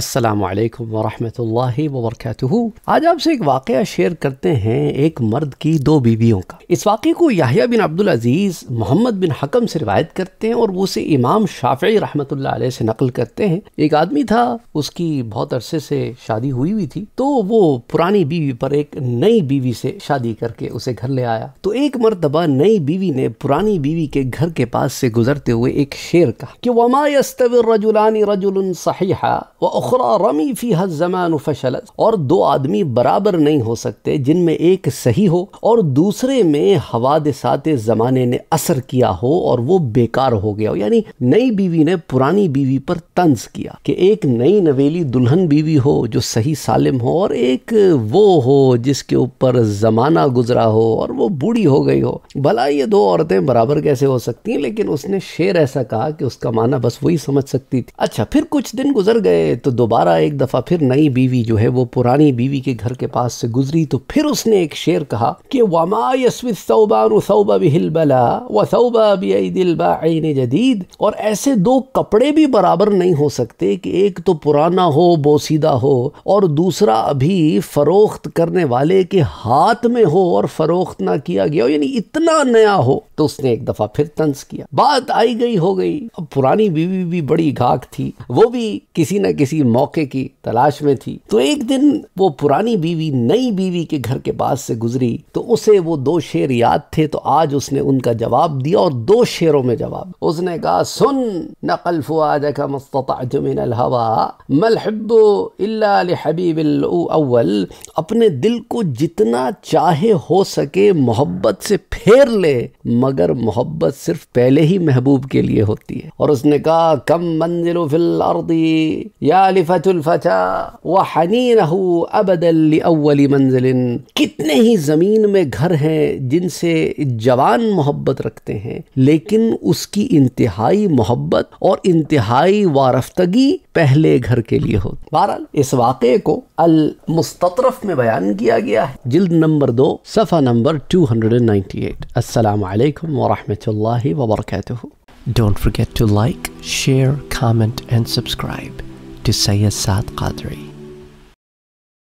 السلام علیکم ورحمۃ اللہ وبرکاتہ آج آپ سے ایک واقعہ شیئر کرتے ہیں ایک مرد کی دو بیویوں کا اس واقعے کو یاہیا بن عبد العزیز محمد بن حکم سے روایت کرتے ہیں اور وہ اسے امام شافعی رحمۃ اللہ علیہ سے نقل کرتے ہیں ایک آدمی تھا اس کی بہت عرصے سے شادی ہوئی ہوئی تھی تو وہ پرانی بیوی پر ایک نئی بیوی سے شادی کر کے اسے گھر لے آیا تو ایک مرتبہ نئی بیوی نے پرانی بیوی کے گھر کے پاس سے گزرتے ہوئے ایک شعر کہا کہ وما رجلان رجل صحیحہ اخرى رمی فی الزمان فشلت اور دو آدمی برابر نہیں ہو سکتے جن میں ایک صحیح ہو اور دوسرے میں حوادثات زمانے نے اثر کیا ہو اور وہ بیکار ہو گیا ہو یعنی نئی بیوی نے پرانی بیوی پر تنز کیا کہ ایک نئی نویلی دلہن بیوی ہو جو صحیح سالم ہو اور ایک وہ ہو جس کے اوپر زمانہ گزرا ہو اور وہ بوڑھی ہو گئی ہو بھلا یہ دو عورتیں برابر کیسے ہو سکتی ہیں لیکن اس نے شعر ایسا کہا کہ اس کا معنی بس وہی سمجھ سکتی تھی اچھا پھر کچھ دن گزر گئے تو دوبارہ ایک دفعہ پھر نئی بیوی جو ہے وہ پرانی بیوی کے گھر کے پاس سے گزری تو پھر اس نے ایک شعر کہا کہ وما یسو الثوبان ثوب بالبلا وثوب بيد الباعين جدید اور ایسے دو کپڑے بھی برابر نہیں ہو سکتے کہ ایک تو پرانا ہو بوسیدہ ہو اور دوسرا ابھی فروخت کرنے والے کے ہاتھ میں ہو اور فروخت نہ کیا گیا ہو یعنی اتنا نیا ہو تو اس نے ایک دفعہ پھر طنز کیا بات آئی گئی ہو گئی اب پرانی بیوی بھی بڑی گھاک تھی وہ بھی کسی نہ کسی موقع کی تلاش میں تھی تو ایک دن وہ پرانی بیوی نئی بیوی کے گھر کے پاس سے گزری تو اسے وہ دو شیر یاد تھے تو آج اس نے ان کا جواب دیا اور دو شیروں میں جواب اس نے کہا سن نقل فوادک مستطعت من الہوا ملحب الا لحبیب الاول اپنے دل کو جتنا چاہے ہو سکے محبت سے پھیر لے مگر محبت صرف پہلے ہی محبوب کے لیے ہوتی ہے اور اس نے کہا کم منزل فی الارض یا مخالفة الفتى وحنينه أبدا لأول منزل کتنے ہی زمین میں گھر ہیں جن سے جوان محبت رکھتے ہیں لیکن اس کی انتہائی محبت اور انتہائی وارفتگی پہلے گھر کے لیے ہو بہرحال اس واقعے کو المستطرف میں بیان کیا گیا ہے جلد نمبر دو صفحہ نمبر 298 السلام علیکم ورحمۃ اللہ وبرکاتہ don't forget to like share comment and subscribe to Sayyad Saad Qadri.